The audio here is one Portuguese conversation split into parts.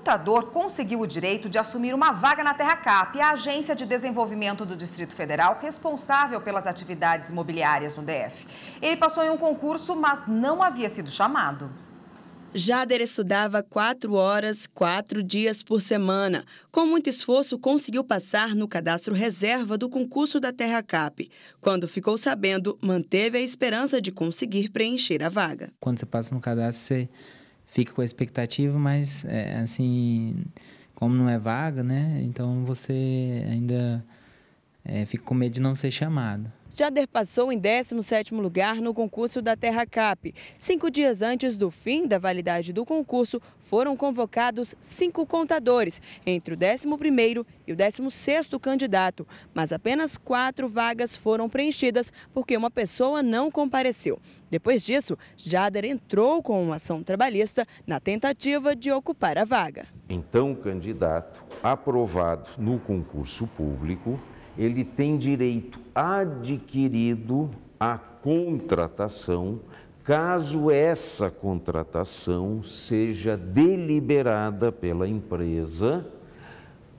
contador conseguiu o direito de assumir uma vaga na Terra Cap, a agência de desenvolvimento do Distrito Federal responsável pelas atividades imobiliárias no DF. Ele passou em um concurso, mas não havia sido chamado. Jader estudava quatro horas, quatro dias por semana. Com muito esforço, conseguiu passar no cadastro reserva do concurso da Terra Cap. Quando ficou sabendo, manteve a esperança de conseguir preencher a vaga. Quando você passa no cadastro, você fica com a expectativa, mas é, assim, como não é vaga, né? Então você ainda é, fica com medo de não ser chamado. Jader passou em 17º lugar no concurso da Terra Cap. Cinco dias antes do fim da validade do concurso, foram convocados cinco contadores, entre o 11º e o 16º candidato. Mas apenas quatro vagas foram preenchidas porque uma pessoa não compareceu. Depois disso, Jader entrou com uma ação trabalhista na tentativa de ocupar a vaga. Então, o candidato aprovado no concurso público ele tem direito adquirido à contratação, caso essa contratação seja deliberada pela empresa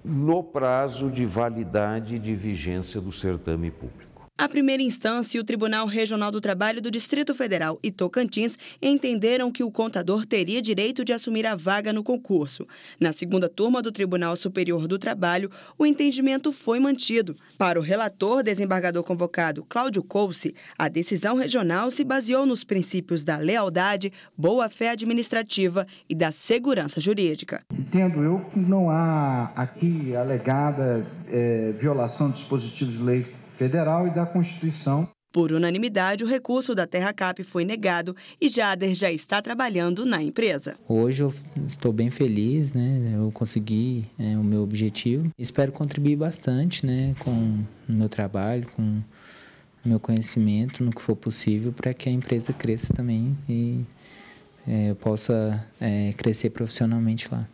no prazo de validade de vigência do certame público. A primeira instância e o Tribunal Regional do Trabalho do Distrito Federal e Tocantins entenderam que o contador teria direito de assumir a vaga no concurso. Na segunda turma do Tribunal Superior do Trabalho, o entendimento foi mantido. Para o relator desembargador convocado Cláudio Couce, a decisão regional se baseou nos princípios da lealdade, boa-fé administrativa e da segurança jurídica. Entendo eu que não há aqui alegada é, violação de dispositivos de lei Federal e da Constituição. Por unanimidade, o recurso da Terra Cap foi negado e Jader já está trabalhando na empresa. Hoje eu estou bem feliz, né? Eu consegui é, o meu objetivo. Espero contribuir bastante, né, com o meu trabalho, com o meu conhecimento, no que for possível, para que a empresa cresça também e é, eu possa é, crescer profissionalmente lá.